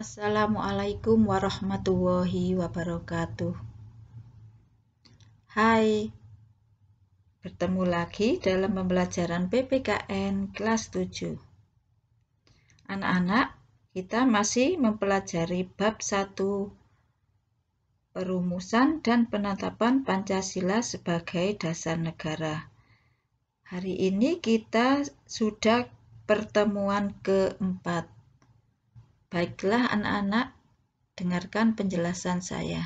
Assalamualaikum warahmatullahi wabarakatuh. Hai, bertemu lagi dalam pembelajaran PPKN kelas 7. Anak-anak, kita masih mempelajari bab 1 perumusan dan penetapan Pancasila sebagai dasar negara. Hari ini kita sudah pertemuan keempat Baiklah anak-anak, dengarkan penjelasan saya.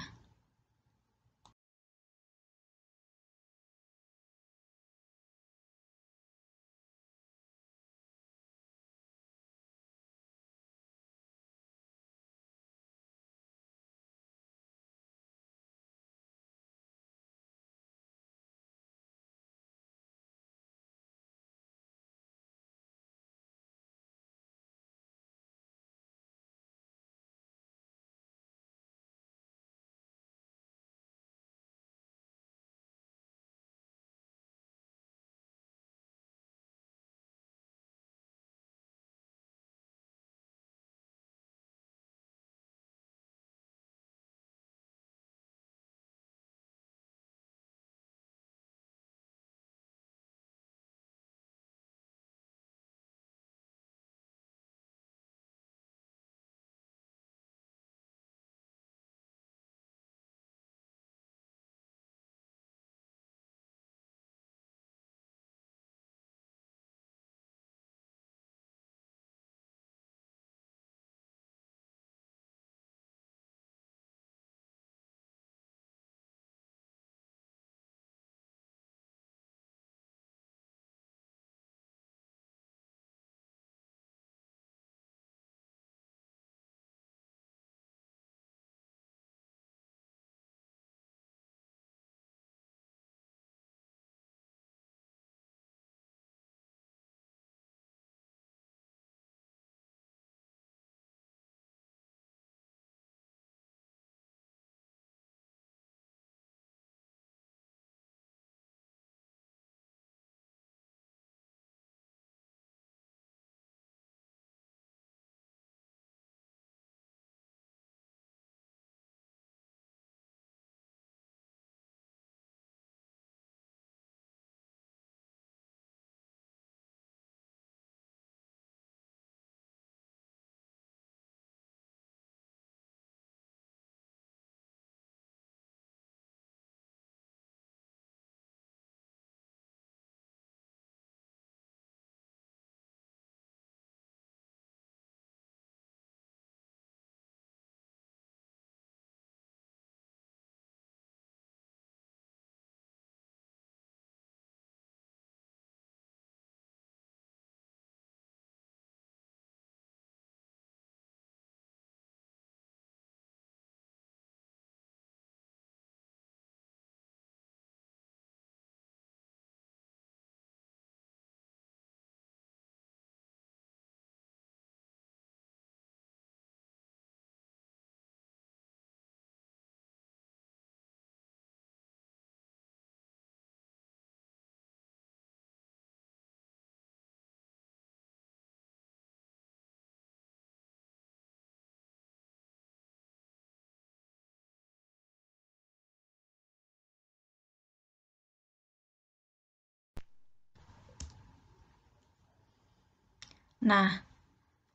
Nah,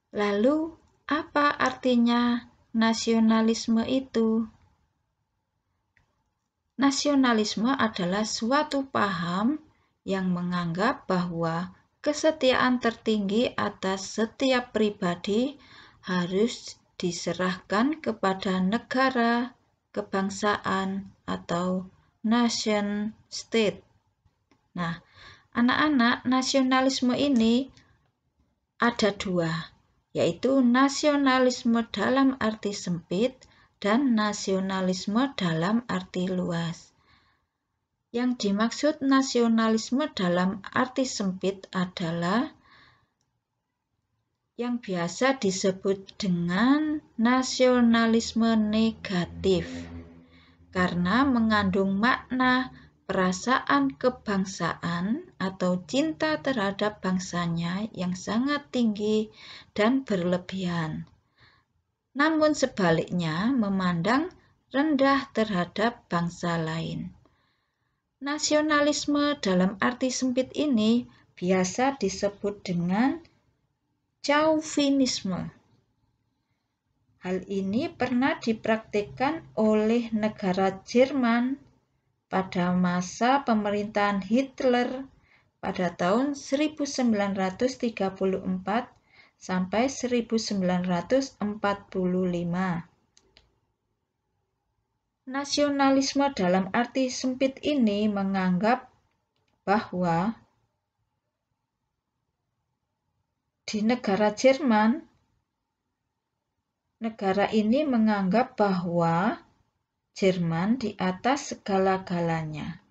lalu apa artinya nasionalisme itu? Nasionalisme adalah suatu paham yang menganggap bahwa kesetiaan tertinggi atas setiap pribadi harus diserahkan kepada negara, kebangsaan, atau nation state. Nah, anak-anak, nasionalisme ini ada dua, yaitu nasionalisme dalam arti sempit dan nasionalisme dalam arti luas. Yang dimaksud nasionalisme dalam arti sempit adalah yang biasa disebut dengan nasionalisme negatif karena mengandung makna perasaan kebangsaan atau cinta terhadap bangsanya yang sangat tinggi dan berlebihan. Namun sebaliknya memandang rendah terhadap bangsa lain. Nasionalisme dalam arti sempit ini biasa disebut dengan chauvinisme. Hal ini pernah dipraktikkan oleh negara Jerman pada masa pemerintahan Hitler pada tahun 1934 sampai 1945. Nasionalisme dalam arti sempit ini menganggap bahwa di negara Jerman negara ini menganggap bahwa Jerman di atas segala-galanya.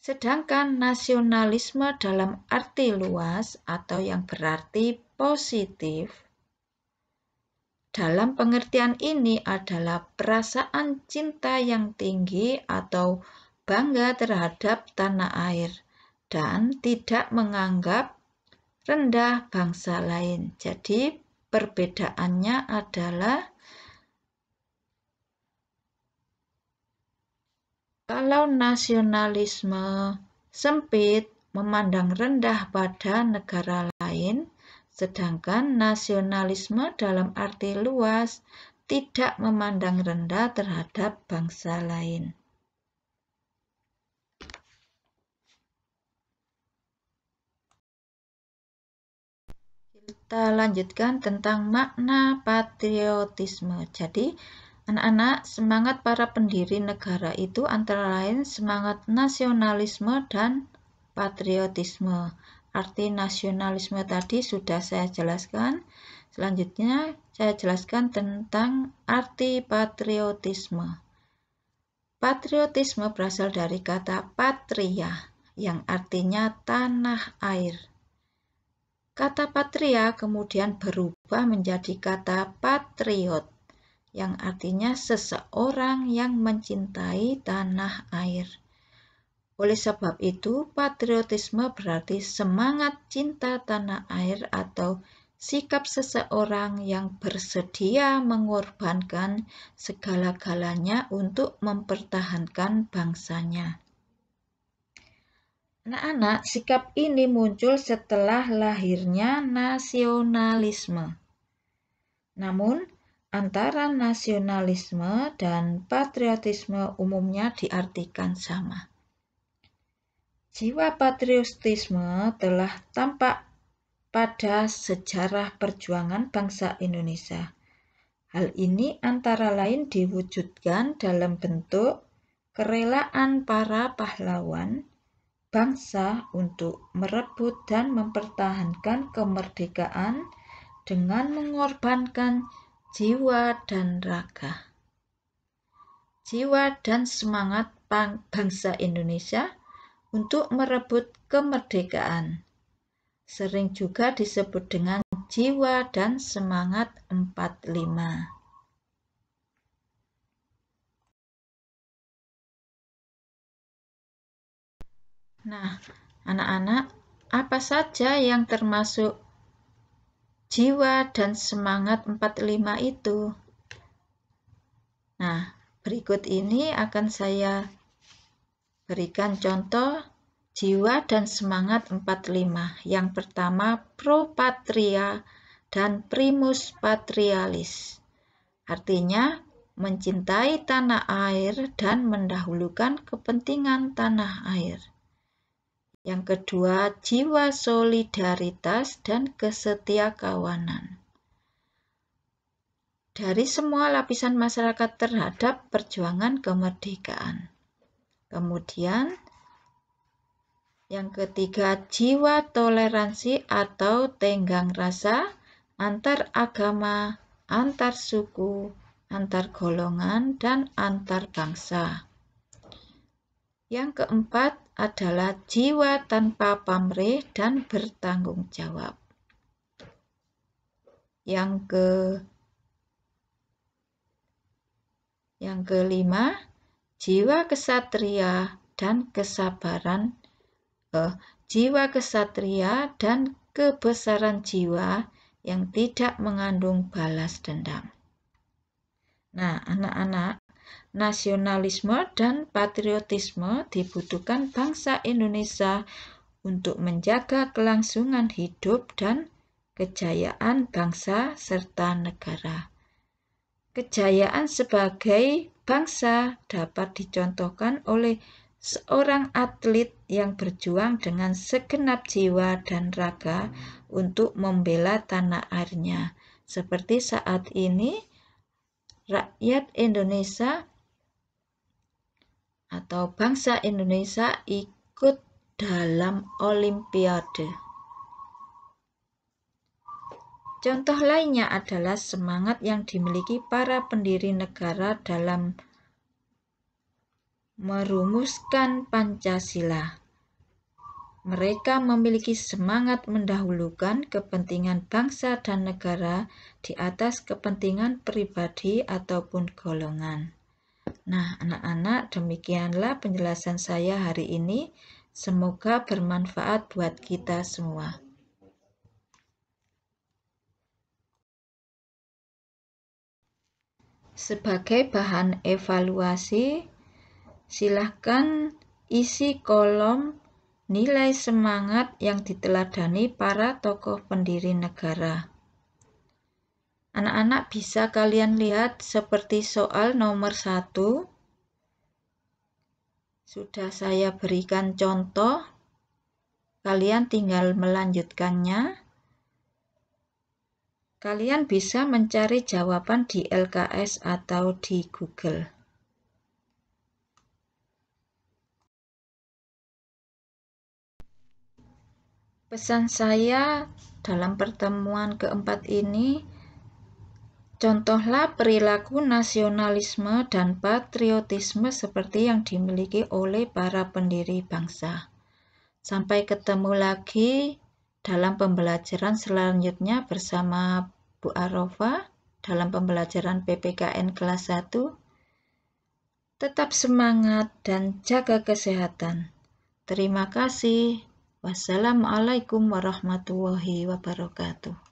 Sedangkan nasionalisme dalam arti luas atau yang berarti positif dalam pengertian ini adalah perasaan cinta yang tinggi atau bangga terhadap tanah air dan tidak menganggap rendah bangsa lain. Jadi perbedaannya adalah Kalau nasionalisme sempit memandang rendah pada negara lain, sedangkan nasionalisme dalam arti luas tidak memandang rendah terhadap bangsa lain. Kita lanjutkan tentang makna patriotisme. Jadi, Anak-anak, semangat para pendiri negara itu antara lain semangat nasionalisme dan patriotisme. Arti nasionalisme tadi sudah saya jelaskan. Selanjutnya, saya jelaskan tentang arti patriotisme. Patriotisme berasal dari kata patria, yang artinya tanah air. Kata patria kemudian berubah menjadi kata patriot yang artinya seseorang yang mencintai tanah air. Oleh sebab itu, patriotisme berarti semangat cinta tanah air atau sikap seseorang yang bersedia mengorbankan segala-galanya untuk mempertahankan bangsanya. Anak-anak, sikap ini muncul setelah lahirnya nasionalisme. Namun, antara nasionalisme dan patriotisme umumnya diartikan sama. Jiwa patriotisme telah tampak pada sejarah perjuangan bangsa Indonesia. Hal ini antara lain diwujudkan dalam bentuk kerelaan para pahlawan bangsa untuk merebut dan mempertahankan kemerdekaan dengan mengorbankan jiwa dan raga. Jiwa dan semangat bangsa Indonesia untuk merebut kemerdekaan. Sering juga disebut dengan jiwa dan semangat 45. Nah, anak-anak, apa saja yang termasuk jiwa dan semangat 45 itu. Nah, berikut ini akan saya berikan contoh jiwa dan semangat 45. Yang pertama, pro patria dan primus patrialis. Artinya, mencintai tanah air dan mendahulukan kepentingan tanah air. Yang kedua, jiwa solidaritas dan kesetia kawanan Dari semua lapisan masyarakat terhadap perjuangan kemerdekaan. Kemudian, yang ketiga, jiwa toleransi atau tenggang rasa antar agama, antar suku, antar golongan, dan antar bangsa. Yang keempat, adalah jiwa tanpa pamrih dan bertanggung jawab. Yang ke Yang kelima, jiwa kesatria dan kesabaran eh, jiwa kesatria dan kebesaran jiwa yang tidak mengandung balas dendam. Nah, anak-anak, nasionalisme dan patriotisme dibutuhkan bangsa Indonesia untuk menjaga kelangsungan hidup dan kejayaan bangsa serta negara. Kejayaan sebagai bangsa dapat dicontohkan oleh seorang atlet yang berjuang dengan segenap jiwa dan raga untuk membela tanah airnya. Seperti saat ini, rakyat Indonesia atau bangsa Indonesia ikut dalam olimpiade. Contoh lainnya adalah semangat yang dimiliki para pendiri negara dalam merumuskan Pancasila. Mereka memiliki semangat mendahulukan kepentingan bangsa dan negara di atas kepentingan pribadi ataupun golongan. Nah, anak-anak, demikianlah penjelasan saya hari ini. Semoga bermanfaat buat kita semua. Sebagai bahan evaluasi, silahkan isi kolom nilai semangat yang diteladani para tokoh pendiri negara. Anak-anak bisa kalian lihat seperti soal nomor satu Sudah saya berikan contoh. Kalian tinggal melanjutkannya. Kalian bisa mencari jawaban di LKS atau di Google. Pesan saya dalam pertemuan keempat ini Contohlah perilaku nasionalisme dan patriotisme seperti yang dimiliki oleh para pendiri bangsa. Sampai ketemu lagi dalam pembelajaran selanjutnya bersama Bu Arova dalam pembelajaran PPKN kelas 1. Tetap semangat dan jaga kesehatan. Terima kasih. Wassalamualaikum warahmatullahi wabarakatuh.